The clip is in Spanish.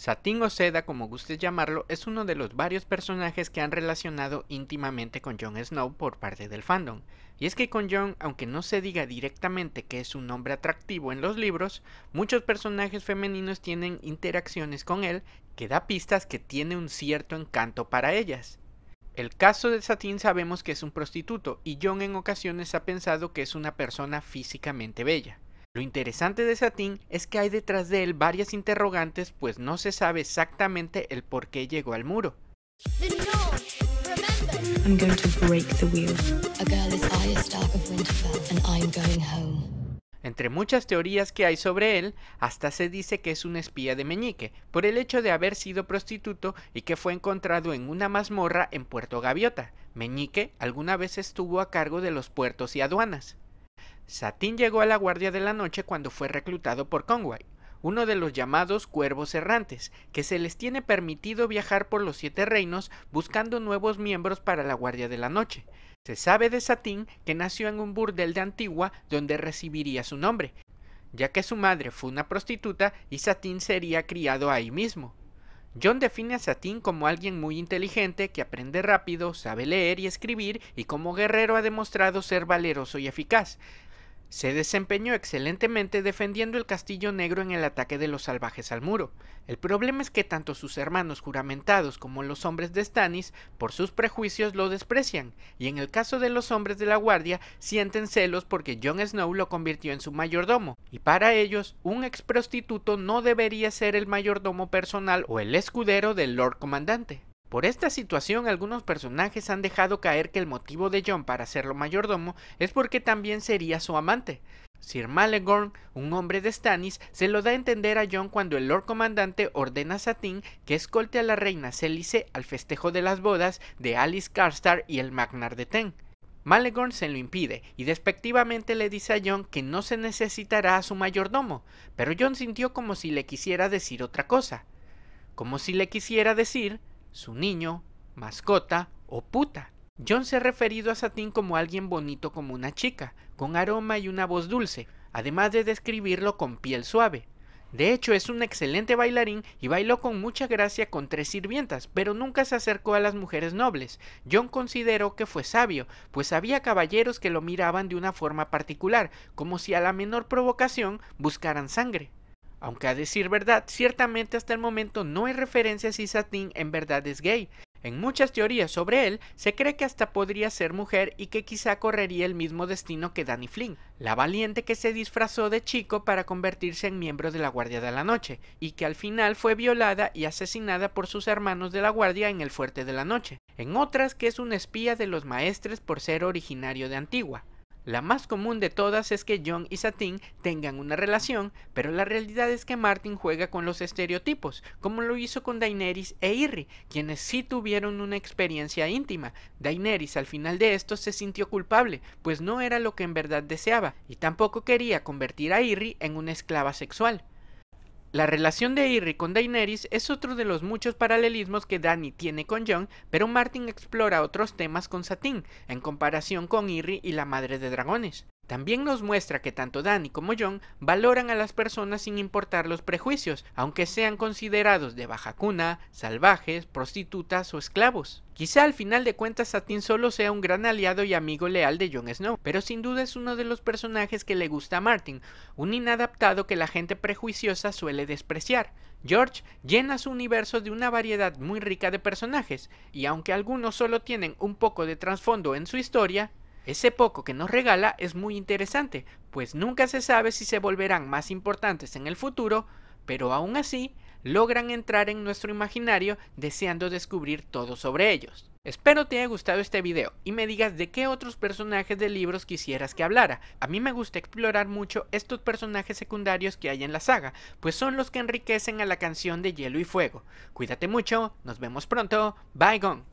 Satin o Seda, como gustes llamarlo, es uno de los varios personajes que han relacionado íntimamente con Jon Snow por parte del fandom. Y es que con Jon, aunque no se diga directamente que es un hombre atractivo en los libros, muchos personajes femeninos tienen interacciones con él que da pistas que tiene un cierto encanto para ellas. El caso de Satín sabemos que es un prostituto y Jon en ocasiones ha pensado que es una persona físicamente bella. Lo interesante de Satín es que hay detrás de él varias interrogantes pues no se sabe exactamente el por qué llegó al muro. Entre muchas teorías que hay sobre él, hasta se dice que es un espía de Meñique, por el hecho de haber sido prostituto y que fue encontrado en una mazmorra en Puerto Gaviota. Meñique alguna vez estuvo a cargo de los puertos y aduanas. Satín llegó a la Guardia de la Noche cuando fue reclutado por Conway, uno de los llamados cuervos errantes, que se les tiene permitido viajar por los siete reinos buscando nuevos miembros para la Guardia de la Noche. Se sabe de Satín que nació en un burdel de Antigua donde recibiría su nombre, ya que su madre fue una prostituta y Satín sería criado ahí mismo. John define a Satín como alguien muy inteligente que aprende rápido, sabe leer y escribir y como guerrero ha demostrado ser valeroso y eficaz. Se desempeñó excelentemente defendiendo el castillo negro en el ataque de los salvajes al muro. El problema es que tanto sus hermanos juramentados como los hombres de Stannis, por sus prejuicios, lo desprecian, y en el caso de los hombres de la guardia, sienten celos porque Jon Snow lo convirtió en su mayordomo, y para ellos, un ex prostituto no debería ser el mayordomo personal o el escudero del Lord Comandante. Por esta situación algunos personajes han dejado caer que el motivo de John para serlo mayordomo es porque también sería su amante. Sir Malegorn, un hombre de Stannis, se lo da a entender a John cuando el Lord Comandante ordena a Satin que escolte a la reina Célice al festejo de las bodas de Alice Carstar y el Magnar de Ten. Malegorn se lo impide y despectivamente le dice a John que no se necesitará a su mayordomo, pero John sintió como si le quisiera decir otra cosa. Como si le quisiera decir su niño, mascota o puta. John se ha referido a Satín como alguien bonito como una chica, con aroma y una voz dulce, además de describirlo con piel suave. De hecho, es un excelente bailarín y bailó con mucha gracia con tres sirvientas, pero nunca se acercó a las mujeres nobles. John consideró que fue sabio, pues había caballeros que lo miraban de una forma particular, como si a la menor provocación buscaran sangre. Aunque a decir verdad, ciertamente hasta el momento no hay referencia si Satin en verdad es gay. En muchas teorías sobre él, se cree que hasta podría ser mujer y que quizá correría el mismo destino que Danny Flynn, la valiente que se disfrazó de chico para convertirse en miembro de la Guardia de la Noche, y que al final fue violada y asesinada por sus hermanos de la Guardia en el Fuerte de la Noche. En otras que es un espía de los maestres por ser originario de Antigua. La más común de todas es que John y Satin tengan una relación, pero la realidad es que Martin juega con los estereotipos, como lo hizo con Daenerys e Irri, quienes sí tuvieron una experiencia íntima. Daenerys al final de esto se sintió culpable, pues no era lo que en verdad deseaba, y tampoco quería convertir a Irri en una esclava sexual. La relación de Irri con Daenerys es otro de los muchos paralelismos que Dany tiene con Jon, pero Martin explora otros temas con Satín, en comparación con Irri y la Madre de Dragones. También nos muestra que tanto Danny como John valoran a las personas sin importar los prejuicios, aunque sean considerados de baja cuna, salvajes, prostitutas o esclavos. Quizá al final de cuentas Satin solo sea un gran aliado y amigo leal de Jon Snow, pero sin duda es uno de los personajes que le gusta a Martin, un inadaptado que la gente prejuiciosa suele despreciar. George llena su universo de una variedad muy rica de personajes, y aunque algunos solo tienen un poco de trasfondo en su historia, ese poco que nos regala es muy interesante, pues nunca se sabe si se volverán más importantes en el futuro, pero aún así logran entrar en nuestro imaginario deseando descubrir todo sobre ellos. Espero te haya gustado este video y me digas de qué otros personajes de libros quisieras que hablara. A mí me gusta explorar mucho estos personajes secundarios que hay en la saga, pues son los que enriquecen a la canción de Hielo y Fuego. Cuídate mucho, nos vemos pronto, bye gone.